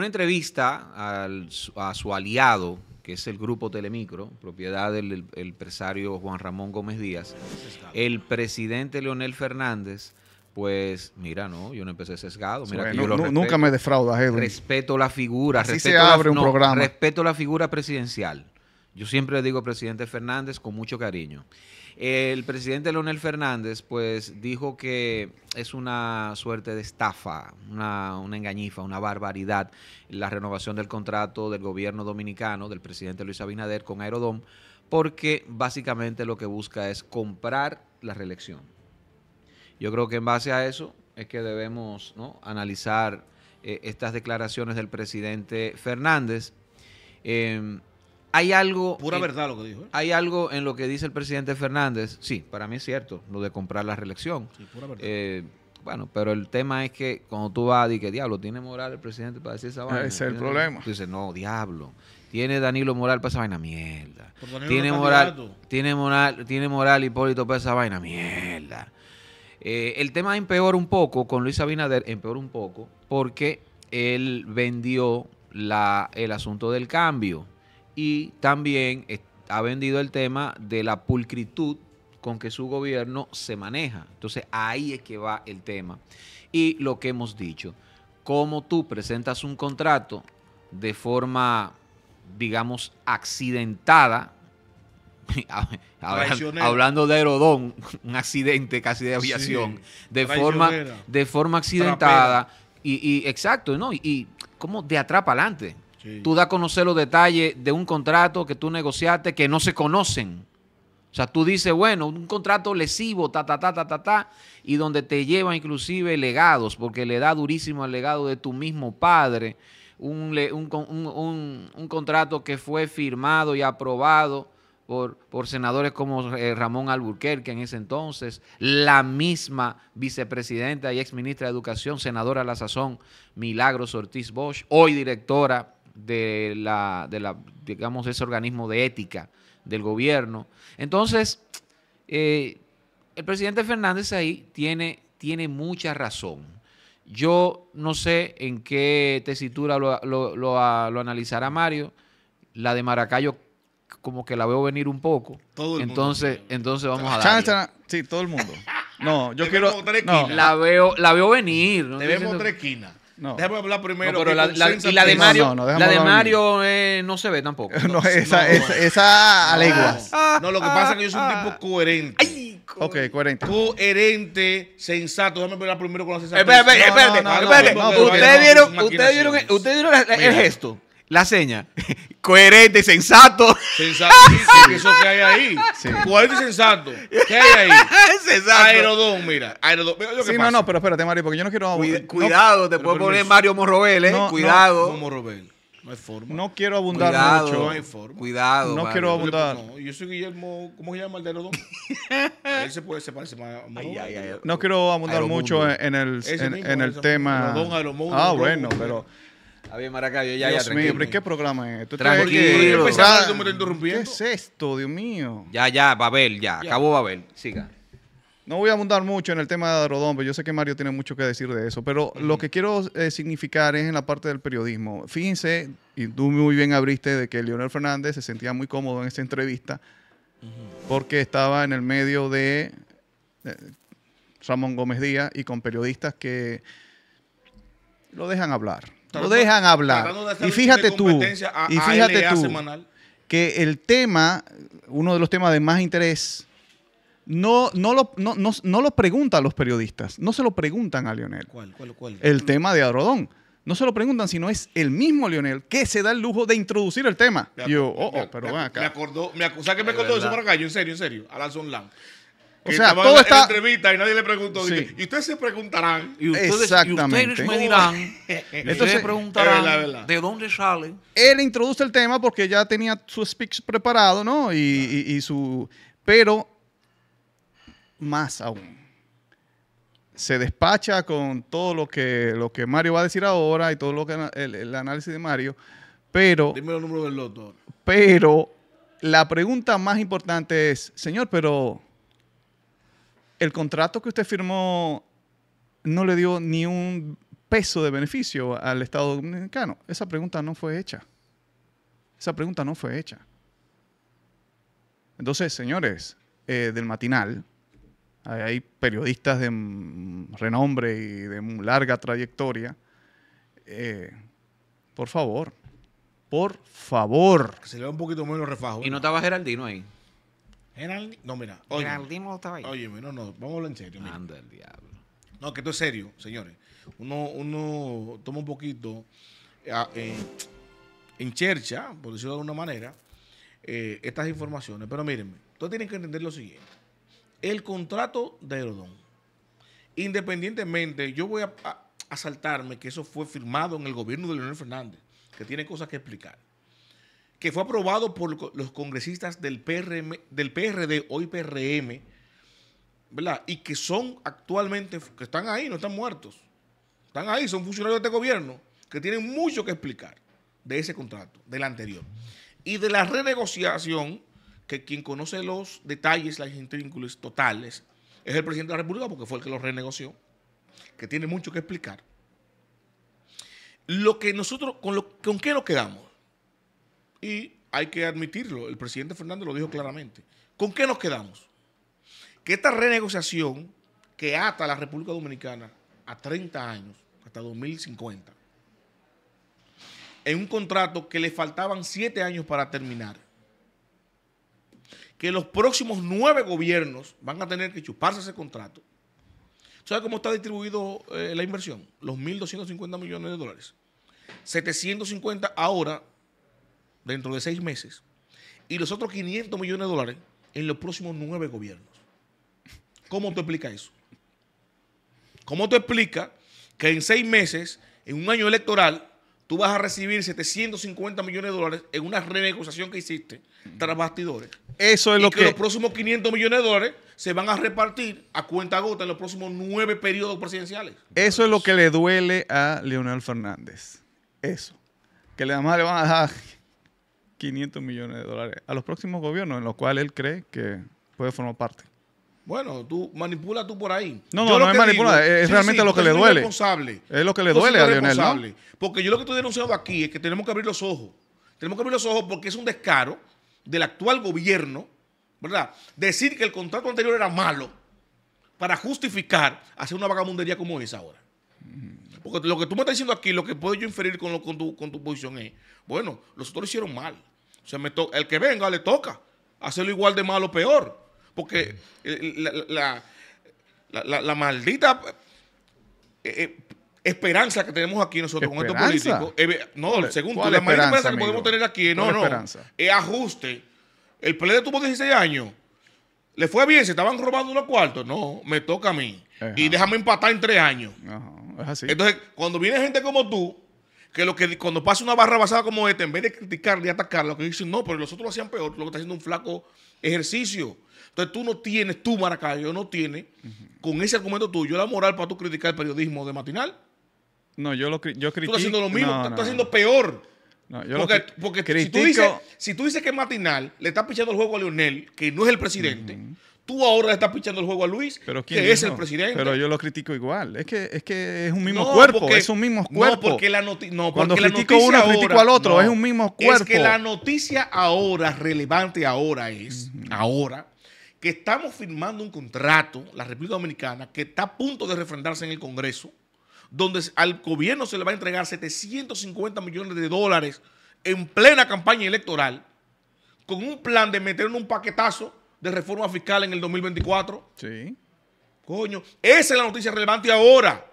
una entrevista a su aliado, que es el grupo Telemicro, propiedad del empresario Juan Ramón Gómez Díaz, el presidente Leonel Fernández, pues mira, no, yo no empecé sesgado. nunca me defraudas, Respeto la figura. respeto la, un Respeto la figura presidencial. Yo siempre le digo presidente Fernández con mucho cariño. El presidente Leonel Fernández, pues, dijo que es una suerte de estafa, una, engañifa, una barbaridad la renovación del contrato del gobierno dominicano, del presidente Luis Abinader con Aerodom, porque básicamente lo que busca es comprar la reelección. Yo creo que en base a eso es que debemos analizar eh, estas declaraciones del presidente Fernández. Em, hay algo. Pura en, verdad lo que dijo. Hay algo en lo que dice el presidente Fernández. Sí, para mí es cierto, lo de comprar la reelección. Sí, pura verdad. Eh, bueno, pero el tema es que cuando tú vas y que diablo, tiene moral el presidente para decir esa vaina. Ese es el problema. Tú dices, no, diablo. Tiene Danilo Moral para esa vaina, mierda. Tiene moral, tiene moral, tiene moral Hipólito para esa vaina, mierda. Eh, el tema empeora un poco con Luis Abinader, empeora un poco, porque él vendió la, el asunto del cambio y también ha vendido el tema de la pulcritud con que su gobierno se maneja. Entonces ahí es que va el tema. Y lo que hemos dicho, como tú presentas un contrato de forma, digamos, accidentada, hablando de Herodón, un accidente casi de aviación, de, forma, de forma accidentada, y, exacto, ¿no? Y, y como de atrapa adelante. Tú das a conocer los detalles de un contrato que tú negociaste que no se conocen. O sea, tú dices, bueno, un contrato lesivo, ta, ta, ta, ta, ta, ta, y donde te lleva inclusive legados, porque le da durísimo al legado de tu mismo padre, un, contrato que fue firmado y aprobado por, por senadores como eh, Ramón Alburquerque en ese entonces, la misma vicepresidenta y exministra de Educación, senadora a la sazón, Milagros Ortiz Bosch, hoy directora de la, de la digamos, ese organismo de ética del gobierno. Entonces, eh, el presidente Fernández ahí tiene, tiene mucha razón. Yo no sé en qué tesitura lo, lo, lo, analizará Mario. La de Maracayo como que la veo venir un poco. Todo el entonces, mundo. Entonces vamos a dar. Sí, todo el mundo. No, yo quiero. la veo, la veo venir. ¿no? Te no. Déjame hablar primero. la, y la de Mario, no, la de Mario no se ve tampoco. no, esa, esa, No, lo que pasa es que yo soy un tipo coherente. Ay, coherente. Coherente, sensato. Déjame hablar primero con la sensación Espérate, espérate, Ustedes vieron, ustedes vieron, el gesto, la seña coherente y sensato. Sensatísimo, eso que hay ahí. Coherente y sensato. ¿Qué hay ahí? Sensato. Aerodón, mira. Aerodón. sí, no, no, pero espérate, Mario, porque yo no quiero. abundar. cuidado, te puedo poner Mario Morrobel, ¿eh? cuidado. No, Morrobel. No hay forma. No quiero abundar mucho. No hay forma. Cuidado. No quiero abundar. No, yo soy Guillermo. ¿Cómo se llama el de Aerodón? Él se puede separar. no quiero abundar mucho en, el, en, en el tema. ah, bueno, pero. A ah, ver, Maracayo, ya, ya, mío, ¿qué programa es esto? Tranquilo. ¿Qué ¿Qué es esto, Dios mío? Ya, ya, Babel, ya. ya. Acabó Babel. Siga. No voy a abundar mucho en el tema de Rodón, pero yo sé que Mario tiene mucho que decir de eso. Pero lo que quiero eh, significar es en la parte del periodismo. Fíjense, y tú muy bien abriste de que Leonel Fernández se sentía muy cómodo en esta entrevista porque estaba en el medio de eh, Ramón Gómez Díaz y con periodistas que lo dejan hablar. No dejan hablar. y fíjate tú, fíjate que el tema, uno de los temas de más interés, no, no, lo, no, no, lo preguntan los periodistas, no se lo preguntan a Lionel. ¿Cuál, cuál, cuál? El tema de Adrodón. No se lo preguntan, sino es el mismo Lionel que se da el lujo de introducir el tema. yo, oh, oh pero me, Me acordó, me acusó que me acordó de eso para acá, yo en serio, en serio, Alan Lang. O sea, todo está. entrevista y nadie le preguntó. y ustedes se preguntarán. Y ustedes, Exactamente. Y ustedes me dirán. esto se preguntarán de dónde sale. Él introduce el tema porque ya tenía su speech preparado, ¿no? Y, su. Pero, más aún. Se despacha con todo lo que, lo que Mario va a decir ahora y todo lo que el, análisis de Mario. Pero. Dime el del loto. Pero la pregunta más importante es, señor, pero el contrato que usted firmó no le dio ni un peso de beneficio al Estado Dominicano. Esa pregunta no fue hecha. Esa pregunta no fue hecha. Entonces, señores eh, del matinal, hay periodistas de renombre y de larga trayectoria. Eh, por favor, por favor. se le da un poquito menos refajo. ¿Y no estaba Geraldino ahí? no, mira. Oye, Oye, no, no, vamos a en serio. el diablo. No, que esto es serio, señores. Uno, toma un poquito eh, ah, eh, en chercha, por decirlo de alguna manera, eh, estas informaciones. Pero mírenme, ustedes tienen que entender lo siguiente. El contrato de Herodón, independientemente, yo voy a, asaltarme que eso fue firmado en el gobierno de Leonel Fernández, que tiene cosas que explicar que fue aprobado por los congresistas del, PRM, del PRD, hoy PRM, ¿verdad? Y que son actualmente, que están ahí, no están muertos. Están ahí, son funcionarios de este gobierno, que tienen mucho que explicar de ese contrato, del anterior. Y de la renegociación, que quien conoce los detalles, las intrínculos totales, es el presidente de la República, porque fue el que lo renegoció, que tiene mucho que explicar. Lo que nosotros, con, lo, ¿con qué nos quedamos? Y hay que admitirlo, el presidente Fernández lo dijo claramente. ¿Con qué nos quedamos? Que esta renegociación que ata a la República Dominicana a 30 años, hasta 2050, en un contrato que le faltaban 7 años para terminar, que los próximos 9 gobiernos van a tener que chuparse ese contrato. ¿Sabe cómo está distribuido eh, la inversión? Los 1.250 millones de dólares. 750 ahora dentro de seis meses y los otros 500 millones de dólares en los próximos nueve gobiernos. ¿Cómo tú explicas eso? ¿Cómo tú explicas que en seis meses, en un año electoral, tú vas a recibir 750 millones de dólares en una renegociación que hiciste tras bastidores. Eso es y lo que, los próximos 500 millones de dólares se van a repartir a cuenta gota en los próximos nueve periodos presidenciales. Eso es lo que le duele a Leonel Fernández. Eso. Que además le van a dar 500 millones de dólares a los próximos gobiernos, en los cuales él cree que puede formar parte. Bueno, tú manipula tú por ahí. No, no, es manipular, es realmente lo que le duele. Responsable. Es lo que le duele a Lionel, ¿no? Porque yo lo que estoy denunciando aquí es que tenemos que abrir los ojos. Tenemos que abrir los ojos porque es un descaro del actual gobierno, ¿verdad? Decir que el contrato anterior era malo para justificar hacer una vagabundería como esa ahora. Porque lo que tú me estás diciendo aquí, lo que puedo yo inferir con, lo, con, tu, con tu posición es, bueno, los otros hicieron mal me el que venga le toca hacerlo igual de malo o peor. Porque eh, la, maldita eh, eh, esperanza que tenemos aquí nosotros con estos políticos, no, la esperanza, esperanza que podemos tener aquí, no, no, es ajuste. El PLD e tuvo 16 años. ¿Le fue bien? ¿Se estaban robando unos cuartos? No, me toca a mí. Y déjame empatar en tres años. es así. Entonces, cuando viene gente como tú, que lo que cuando pasa una barra basada como esta, en vez de criticar, y atacar, lo que dicen, no, pero los otros lo hacían peor, lo que está haciendo un flaco ejercicio. Entonces tú no tienes, tú Maracayo, no tienes, con ese argumento tuyo, la moral para tú criticar el periodismo de matinal. No, yo lo yo critico. Tú estás haciendo lo mismo, tú estás haciendo peor. porque, porque si, tú dices, si, tú dices, que matinal le está pichando el juego a Leonel, que no es el presidente, Tú ahora le estás pichando el juego a Luis, que es el presidente. Pero yo lo critico igual. Es que es, que es un mismo cuerpo, es un mismo cuerpo. No, porque la, noti no, Cuando critico uno, critico al otro, es un mismo cuerpo. Es que la noticia ahora, relevante ahora es, ahora, que estamos firmando un contrato, la República Dominicana, que está a punto de refrendarse en el Congreso, donde al gobierno se le va a entregar 750 millones de dólares en plena campaña electoral, con un plan de meter en un paquetazo de reforma fiscal en el 2024. Sí. Coño, esa es la noticia relevante ahora.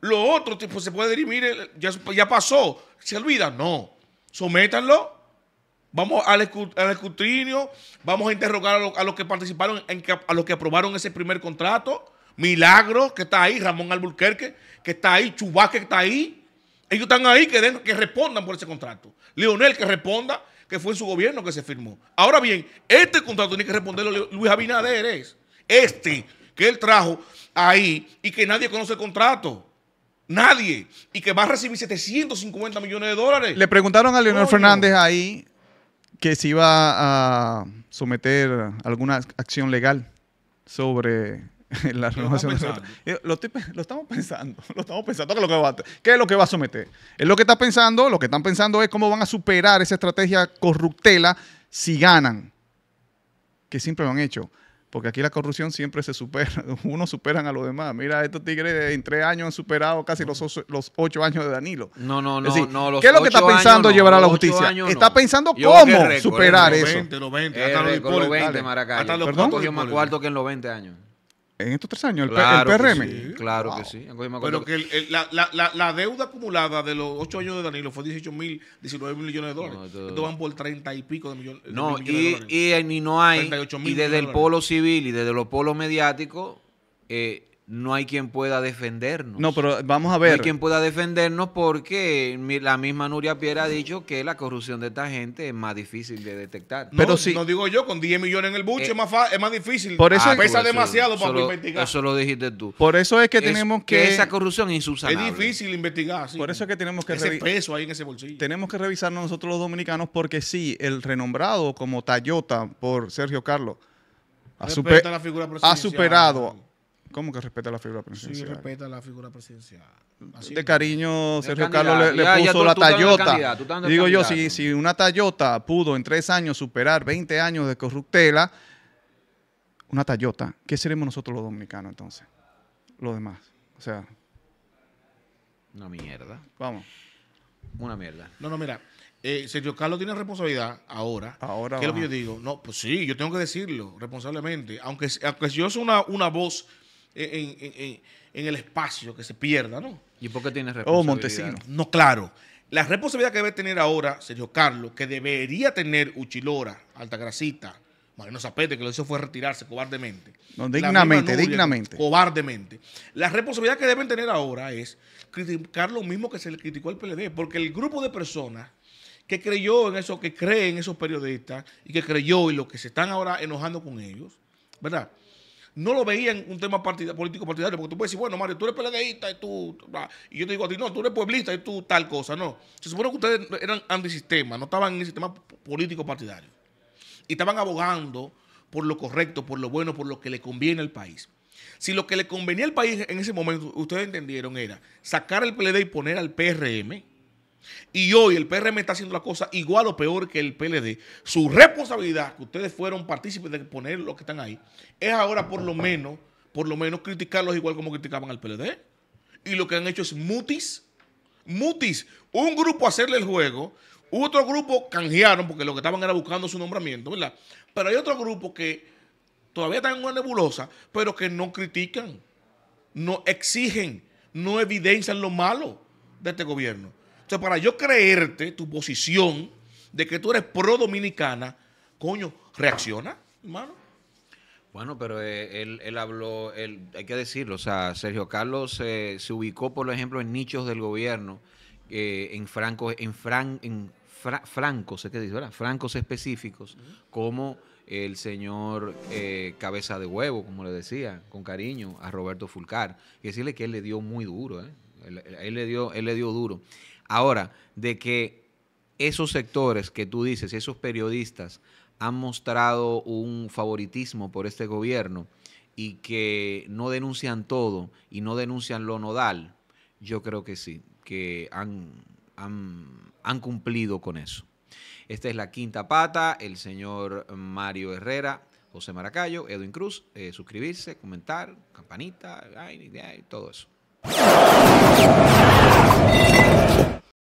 Lo otro pues, se puede dirimir, eh, ya, ya pasó, se olvida. No, sométanlo. Vamos al, escrutinio, vamos a interrogar a, los que participaron, a los que aprobaron ese primer contrato. Milagro, que está ahí, Ramón Alburquerque, que está ahí, Chubasque, que está ahí. Ellos están ahí, que, que respondan por ese contrato. Leonel, que responda que fue en su gobierno que se firmó. Ahora bien, este contrato tiene que responderlo Luis Abinader, es este que él trajo ahí y que nadie conoce el contrato. Nadie. Y que va a recibir 750 millones de dólares. Le preguntaron a Leonel Fernández ahí que si iba a someter alguna acción legal sobre lo, estamos pensando, lo estamos pensando. ¿Qué es, lo que va a, lo que va a someter? Es lo que está pensando, lo que están pensando es cómo van a superar esa estrategia corruptela si ganan, que siempre lo han hecho. Porque aquí la corrupción siempre se supera, unos superan a los demás. Mira, estos tigres en tres años han superado casi los, ocho, años de Danilo. No, no, no. ¿Qué es lo que está pensando llevar a la justicia? está pensando cómo superar eso. Los eh, hasta, los 20 los 20, más cuarto que en los 20 años en estos tres años, el, PRM. claro que sí. Pero que la, la, la, deuda acumulada de los ocho años de Danilo fue 18 mil, 19 mil millones de dólares. No, esto... van por 30 y pico de, de millones. No, y, de y, y, no hay. y desde el polo civil y desde los polos mediáticos. Eh, no hay quien pueda defendernos. No, pero vamos a ver. No hay quien pueda defendernos porque la misma Nuria Piera ha dicho que la corrupción de esta gente es más difícil de detectar. Pero no, si, no digo yo, con 10 millones en el buche eh, es, más es, más difícil. Por eso pesa ah, demasiado para investigar. Eso lo dijiste tú. Por eso es que tenemos que, Esa corrupción es Es difícil investigar. Por eso es que tenemos que... Ese peso en ese bolsillo. Tenemos que revisarnos nosotros los dominicanos porque sí, el renombrado como Tayota por Sergio Carlos ha superado ¿Cómo que respeta la figura presidencial? Sí, respeta la figura presidencial. Así de cariño, Sergio Carlos le, puso la tallota. Digo yo, si, si una Tayota pudo en tres años superar 20 años de corruptela, una Tayota, ¿qué seremos nosotros los dominicanos entonces? Los demás. O sea. Una mierda. Vamos. Una mierda. No, no, mira. Eh, Sergio Carlos tiene responsabilidad ahora. Ahora. ¿Qué es lo que yo digo? No, pues sí, yo tengo que decirlo responsablemente. Aunque, aunque yo soy una, una voz en, el espacio, que se pierda, ¿no? ¿Y por qué tiene oh, responsabilidad? Oh, Montesino. No, claro. La responsabilidad que debe tener ahora Sergio Carlos, que debería tener Uchilora, Altagracita, Mariano Zapete, que lo hizo fue retirarse cobardemente. No, dignamente, dignamente. Cobardemente. La responsabilidad que deben tener ahora es criticar lo mismo que se le criticó al PLD, porque el grupo de personas que creyó en eso, que creen esos periodistas y que creyó y lo que se están ahora enojando con ellos, ¿verdad? no lo veían un tema político partidario, porque tú puedes decir, bueno, Mario, tú eres peledeísta y tú. Ah, y yo te digo a ti, no, tú eres pueblista y tú tal cosa. No. Se supone que ustedes eran antisistema, no estaban en el sistema político partidario. Y estaban abogando por lo correcto, por lo bueno, por lo que le conviene al país. Si lo que le convenía al país en ese momento, ustedes entendieron, era sacar el PLD y poner al PRM, y hoy el PRM está haciendo la cosa igual o peor que el PLD. Su responsabilidad, que ustedes fueron partícipes de poner lo que están ahí, es ahora por lo menos, por lo menos criticarlos igual como criticaban al PLD. Y lo que han hecho es mutis, mutis. Un grupo hacerle el juego, otro grupo canjearon porque lo que estaban era buscando su nombramiento, ¿verdad? Pero hay otro grupo que todavía están en una nebulosa, pero que no critican, no exigen, no evidencian lo malo de este gobierno. O sea, para yo creerte tu posición de que tú eres pro dominicana, coño, reacciona, hermano. Bueno, pero eh, él, él, habló, hay que decirlo, o sea, Sergio Carlos se ubicó, por ejemplo, en nichos del gobierno, eh, en francos, en, fran, en francos, ¿qué Francos específicos, como el señor eh, cabeza de huevo, como le decía, con cariño a Roberto Fulcar, y decirle que él le dio muy duro, él, le dio, él le dio duro. Ahora, de que esos sectores que tú dices, esos periodistas han mostrado un favoritismo por este gobierno y que no denuncian todo y no denuncian lo nodal, yo creo que sí, que han, cumplido con eso. Esta es la quinta pata, el señor Mario Herrera, José Maracayo, Edwin Cruz, eh, suscribirse, comentar, campanita, todo eso.